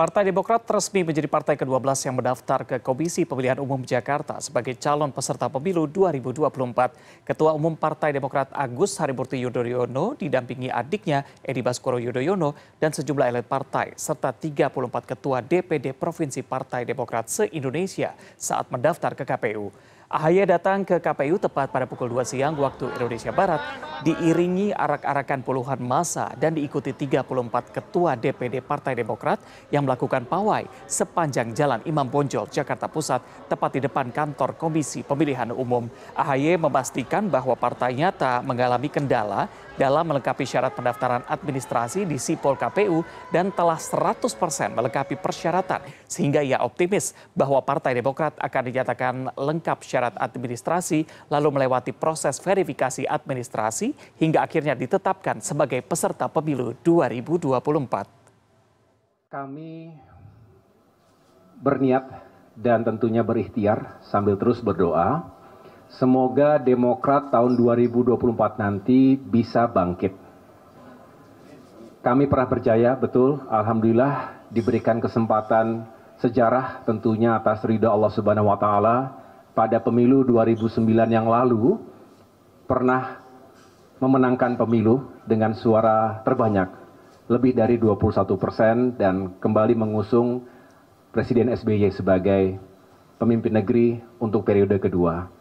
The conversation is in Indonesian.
Partai Demokrat resmi menjadi partai ke-12 yang mendaftar ke Komisi Pemilihan Umum Jakarta sebagai calon peserta pemilu 2024. Ketua Umum Partai Demokrat Agus Harimurti Yudhoyono didampingi adiknya Edi Baskoro Yudhoyono dan sejumlah elit partai serta 34 ketua DPD Provinsi Partai Demokrat se-Indonesia saat mendaftar ke KPU. Ahy datang ke KPU tepat pada pukul 2 siang waktu Indonesia Barat, diiringi arak-arakan puluhan masa dan diikuti 34 ketua DPD Partai Demokrat yang melakukan pawai sepanjang Jalan Imam Bonjol, Jakarta Pusat, tepat di depan kantor Komisi Pemilihan Umum. Ahy memastikan bahwa partainya tak mengalami kendala dalam melengkapi syarat pendaftaran administrasi di Sipol KPU dan telah 100% melengkapi persyaratan sehingga ia optimis bahwa Partai Demokrat akan dinyatakan lengkap syarat administrasi lalu melewati proses verifikasi administrasi hingga akhirnya ditetapkan sebagai peserta pemilu 2024. Kami berniat dan tentunya berikhtiar sambil terus berdoa semoga Demokrat tahun 2024 nanti bisa bangkit. Kami pernah percaya, betul, Alhamdulillah diberikan kesempatan sejarah tentunya atas ridha Allah Subhanahu wa taala pada pemilu 2009 yang lalu pernah memenangkan pemilu dengan suara terbanyak lebih dari 21 persen dan kembali mengusung Presiden SBY sebagai pemimpin negeri untuk periode kedua.